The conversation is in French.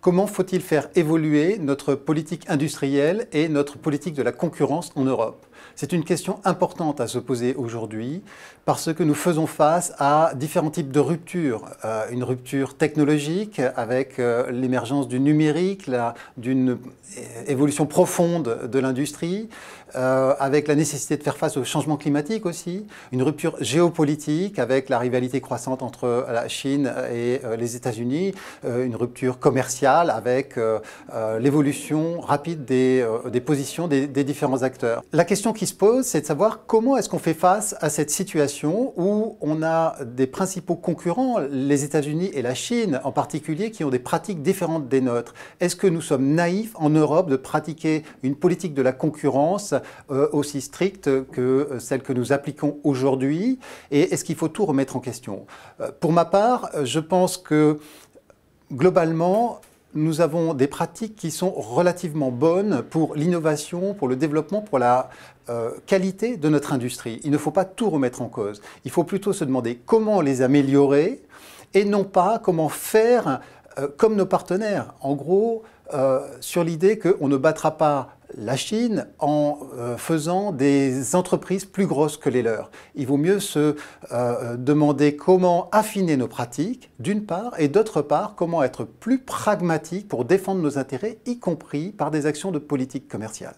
Comment faut-il faire évoluer notre politique industrielle et notre politique de la concurrence en Europe c'est une question importante à se poser aujourd'hui parce que nous faisons face à différents types de ruptures. Euh, une rupture technologique avec euh, l'émergence du numérique, d'une évolution profonde de l'industrie, euh, avec la nécessité de faire face au changement climatique aussi, une rupture géopolitique avec la rivalité croissante entre la Chine et les États-Unis, une rupture commerciale avec l'évolution rapide des, positions des, différents acteurs. La question qui se pose, c'est de savoir comment est-ce qu'on fait face à cette situation où on a des principaux concurrents, les États-Unis et la Chine en particulier, qui ont des pratiques différentes des nôtres. Est-ce que nous sommes naïfs en Europe de pratiquer une politique de la concurrence euh, aussi stricte que euh, celle que nous appliquons aujourd'hui Et est-ce qu'il faut tout remettre en question euh, Pour ma part, je pense que globalement, nous avons des pratiques qui sont relativement bonnes pour l'innovation, pour le développement, pour la euh, qualité de notre industrie. Il ne faut pas tout remettre en cause. Il faut plutôt se demander comment les améliorer et non pas comment faire euh, comme nos partenaires. En gros, euh, sur l'idée qu'on ne battra pas la Chine en euh, faisant des entreprises plus grosses que les leurs. Il vaut mieux se euh, demander comment affiner nos pratiques, d'une part, et d'autre part, comment être plus pragmatique pour défendre nos intérêts, y compris par des actions de politique commerciale.